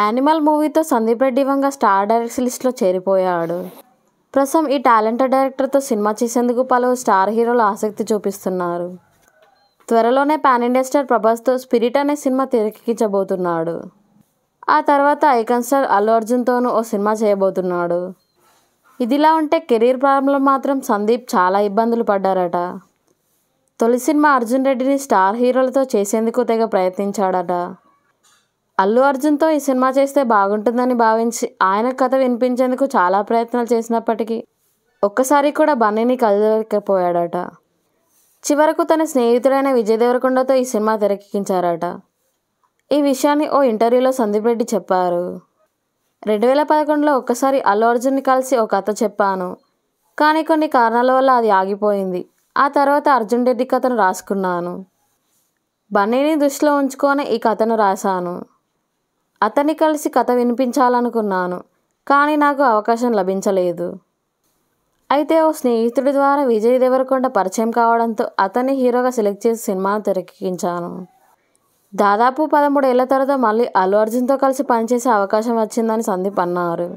animal మూవీతో Sandeep Reddy Vanga star directors లిస్ట్లో చేరిపోయాడు ప్రస్తుతం ఈ టాలెంటెడ్ డైరెక్టర్తో సినిమా చేసేందుకు పలువురు స్టార్ హీరోలు ఆసక్తి చూపిస్తున్నారు త్వరలోనే పాన్ ఇండియా స్టార్ ప్రభాస్తో స్పిరిట్ అనే సినిమా తెరకెక్కించబోతున్నాడు ఆ తర్వాత ఐకన్ స్టార్ అల్లు అర్జున్తోనూ ఓ సినిమా చేయబోతున్నాడు ఇదిలా ఉంటే కెరీర్ ప్రారంభంలో మాత్రం సందీప్ చాలా ఇబ్బందులు పడ్డారట తొలి సినిమా అర్జున్ రెడ్డిని స్టార్ హీరోలతో చేసేందుకు తెగ ప్రయత్నించాడట అల్లు అర్జున్తో ఈ సినిమా చేస్తే బాగుంటుందని భావించి ఆయన కథ వినిపించేందుకు చాలా ప్రయత్నాలు చేసినప్పటికీ ఒక్కసారి కూడా బన్నీని కదలలేకపోయాడట చివరకు తన స్నేహితుడైన విజయ్ దేవరకొండతో ఈ సినిమా తెరకెక్కించారట ఈ విషయాన్ని ఓ ఇంటర్వ్యూలో సందీప్ రెడ్డి చెప్పారు రెండు వేల పదకొండులో ఒక్కసారి అల్లు అర్జున్ని కలిసి ఒక కథ చెప్పాను కానీ కొన్ని కారణాల వల్ల అది ఆగిపోయింది ఆ తర్వాత అర్జున్ రెడ్డి కథను రాసుకున్నాను బన్నీని దృష్టిలో ఉంచుకొని ఈ కథను రాశాను అతన్ని కలిసి కథ వినిపించాలనుకున్నాను కానీ నాకు అవకాశం లభించలేదు అయితే ఓ స్నేహితుడి ద్వారా విజయ్ దేవరకొండ పరిచయం కావడంతో అతన్ని హీరోగా సెలెక్ట్ చేసి సినిమాను తెరకెక్కించాను దాదాపు పదమూడేళ్ల తర్వాత మళ్ళీ అల్లు అర్జున్తో కలిసి పనిచేసే అవకాశం వచ్చిందని సందీప్ అన్నారు